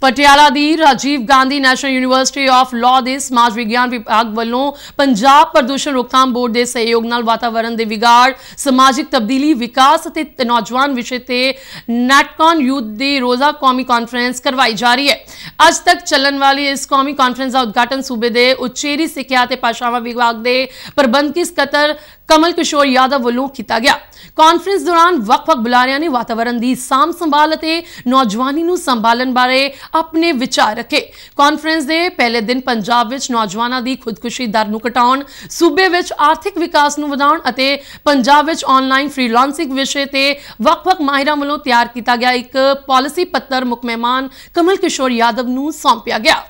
ਪਟਿਆਲਾ ਦੀ Rajiv Gandhi national university of law ਦੇ ਸਮਾਜ ਵਿਗਿਆਨ ਵਿਭਾਗ ਵੱਲੋਂ ਪੰਜਾਬ ਪ੍ਰਦੂਸ਼ਣ ਰੋਕਥਾਮ ਬੋਰਡ ਦੇ ਸਹਿਯੋਗ ਨਾਲ ਵਾਤਾਵਰਣ ਦੇ ਵਿਗਾੜ ਸਮਾਜਿਕ ਤਬਦੀਲੀ ਵਿਕਾਸ ਅਤੇ ਨੌਜਵਾਨ ਵਿਸ਼ੇ ਤੇ ਨੈਟਕਨ ਯੂਥ ਦੀ ਰੋਜ਼ਾ ਕੌਮੀ ਕਾਨਫਰੰਸ ਕਰਵਾਈ ਜਾ ਰਹੀ ਹੈ ਅੱਜ ਤੱਕ ਚੱਲਣ ਵਾਲੀ ਇਸ ਕੌਮੀ ਕਾਨਫਰੰਸ ਦਾ ਉਦਘਾਟਨ ਸੂਬੇ ਦੇ ਉਚੇਰੀ ਸਿੱਖਿਆ ਤੇ ਪਾਸ਼ਾਵਾ ਵਿਭਾਗ ਦੇ ਪ੍ਰਬੰਧਕੀ ਸਕੱਤਰ ਕਮਲ ਕਿਸ਼ੋਰ ਯਾਦਵ ਵੱਲੋਂ ਕੀਤਾ ਗਿਆ ਕਾਨਫਰੰਸ ਦੌਰਾਨ ਵੱਖ-ਵੱਖ ਬੁਲਾਰਿਆਂ ਨੇ ਵਾਤਾਵਰਣ ਦੀ ਸਾਂਭ ਸੰਭਾਲ ਅਤੇ ਨੌਜਵਾਨੀ ਨੂੰ ਸੰਭਾਲਣ ਬਾਰੇ ਆਪਣੇ ਵਿਚਾਰ ਰੱਖੇ ਕਾਨਫਰੰਸ ਦੇ ਪਹਿਲੇ ਦਿਨ ਪੰਜਾਬ ਵਿੱਚ ਨੌਜਵਾਨਾਂ ਦੀ ਖੁਦਕੁਸ਼ੀ ਦਰ ਨੂੰ ਘਟਾਉਣ ਸੂਬੇ ਵਿੱਚ ਆਰਥਿਕ ਵਿਕਾਸ ਨੂੰ ਵਧਾਉਣ ਅਤੇ ਪੰਜਾਬ ਵਿੱਚ ਆਨਲਾਈਨ ਫ੍ਰੀਲਾਂਸਿੰਗ ਵਿਸ਼ੇ ਤੇ ਵੱਖ-ਵੱਖ ਮਾਹਿਰਾਂ ਵੱਲੋਂ ਤਿਆਰ ਕੀਤਾ ਗਿਆ ਇੱਕ ਪਾਲਿਸੀ ਪੱਤਰ ਮੁੱਖ ਮਹਿਮਾਨ ਕਮਲ ਕਿਸ਼ੋਰ ਯਾਦਵ ਨੂੰ ਸੌਂਪਿਆ ਗਿਆ